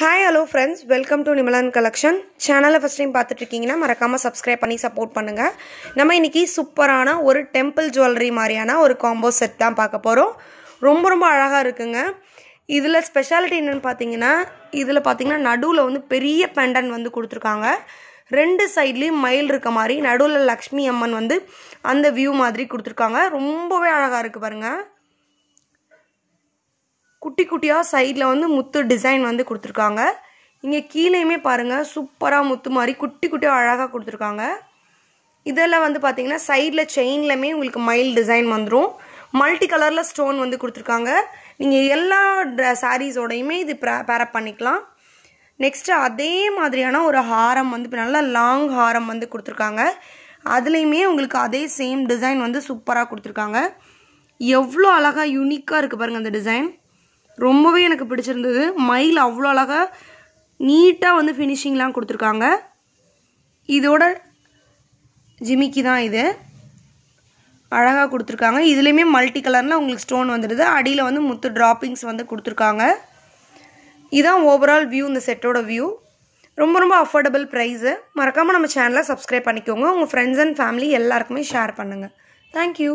hi hello friends welcome to Nimalan collection சேனலை first time பார்த்துட்ருக்கீங்கன்னா மறக்காமல் சப்ஸ்கிரைப் பண்ணி சப்போர்ட் பண்ணுங்கள் நம்ம இன்றைக்கி சூப்பரான ஒரு டெம்பிள் ஜுவல்லரி மாதிரியான ஒரு காம்போ செட் தான் பார்க்க போகிறோம் ரொம்ப ரொம்ப அழகாக இருக்குங்க இதில் ஸ்பெஷாலிட்டி என்னென்னு பார்த்தீங்கன்னா இதில் பார்த்தீங்கன்னா நடுவில் வந்து பெரிய பெண்டன் வந்து கொடுத்துருக்காங்க ரெண்டு சைட்லேயும் மயில் இருக்க மாதிரி நடுவில் லக்ஷ்மி அம்மன் வந்து அந்த வியூ மாதிரி கொடுத்துருக்காங்க ரொம்பவே அழகாக இருக்குது பாருங்கள் குட்டி குட்டியாக சைடில் வந்து முத்து டிசைன் வந்து கொடுத்துருக்காங்க இங்கே கீழேயுமே பாருங்கள் சூப்பராக முத்து மாதிரி குட்டி குட்டியாக அழகாக கொடுத்துருக்காங்க இதெல்லாம் வந்து பார்த்தீங்கன்னா சைடில் செயின்லையுமே உங்களுக்கு மயில் டிசைன் வந்துடும் மல்டி கலரில் ஸ்டோன் வந்து கொடுத்துருக்காங்க நீங்கள் எல்லா சாரீஸோடையுமே இது பேரப் பண்ணிக்கலாம் நெக்ஸ்ட்டு அதே மாதிரியான ஒரு ஹாரம் வந்து இப்போ நல்லா லாங் ஹாரம் வந்து கொடுத்துருக்காங்க அதுலேயுமே உங்களுக்கு அதே சேம் டிசைன் வந்து சூப்பராக கொடுத்துருக்காங்க எவ்வளோ அழகாக யூனிக்காக இருக்குது பாருங்கள் அந்த டிசைன் ரொம்பவே எனக்கு பிடிச்சிருந்தது மயில் அவ்வளோ அழகாக நீட்டாக வந்து ஃபினிஷிங்லாம் கொடுத்துருக்காங்க இதோட ஜிமிக்கி தான் இது அழகாக கொடுத்துருக்காங்க இதுலேயுமே மல்டி கலரில் உங்களுக்கு ஸ்டோன் வந்துடுது அடியில் வந்து முத்து ட்ராப்பிங்ஸ் வந்து கொடுத்துருக்காங்க இதுதான் ஓவரால் வியூ இந்த செட்டோட வியூ ரொம்ப ரொம்ப அஃபோர்டபுள் ப்ரைஸு மறக்காமல் நம்ம சேனலை சப்ஸ்கிரைப் பண்ணிக்கோங்க உங்கள் ஃப்ரெண்ட்ஸ் அண்ட் ஃபேமிலி எல்லாருக்குமே ஷேர் பண்ணுங்கள் தேங்க்யூ